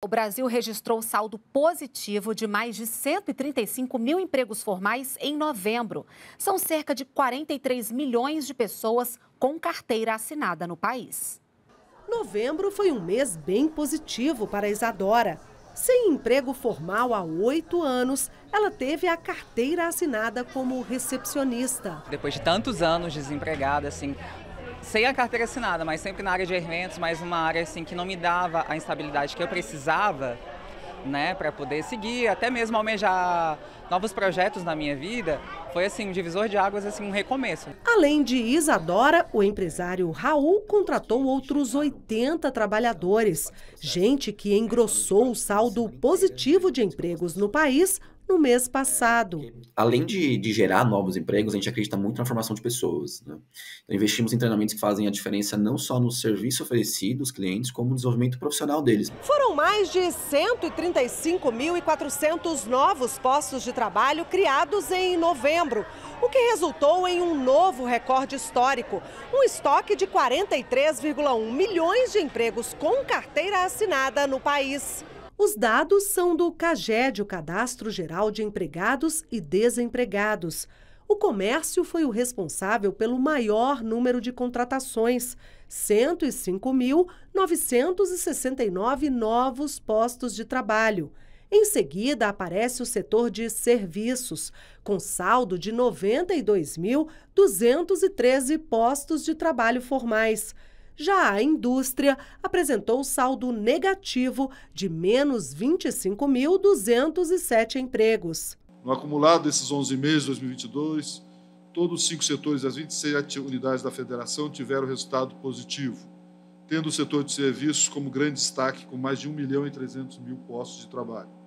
O Brasil registrou saldo positivo de mais de 135 mil empregos formais em novembro. São cerca de 43 milhões de pessoas com carteira assinada no país. Novembro foi um mês bem positivo para Isadora. Sem emprego formal há oito anos, ela teve a carteira assinada como recepcionista. Depois de tantos anos desempregada, assim, sem a carteira assinada, mas sempre na área de eventos, mas uma área assim que não me dava a instabilidade que eu precisava, né, para poder seguir, até mesmo almejar novos projetos na minha vida, foi assim um divisor de águas, assim um recomeço. Além de Isadora, o empresário Raul contratou outros 80 trabalhadores, gente que engrossou o saldo positivo de empregos no país no mês passado. Além de, de gerar novos empregos, a gente acredita muito na formação de pessoas. Né? Então, investimos em treinamentos que fazem a diferença não só no serviço oferecido aos clientes, como no desenvolvimento profissional deles. Foram mais de 135.400 novos postos de trabalho criados em novembro, o que resultou em um novo recorde histórico. Um estoque de 43,1 milhões de empregos com carteira assinada no país. Os dados são do CAGED, o Cadastro Geral de Empregados e Desempregados. O comércio foi o responsável pelo maior número de contratações, 105.969 novos postos de trabalho. Em seguida, aparece o setor de serviços, com saldo de 92.213 postos de trabalho formais. Já a indústria apresentou saldo negativo de menos 25.207 empregos. No acumulado desses 11 meses de 2022, todos os cinco setores das 27 unidades da federação tiveram resultado positivo, tendo o setor de serviços como grande destaque, com mais de 1 milhão e 300 mil postos de trabalho.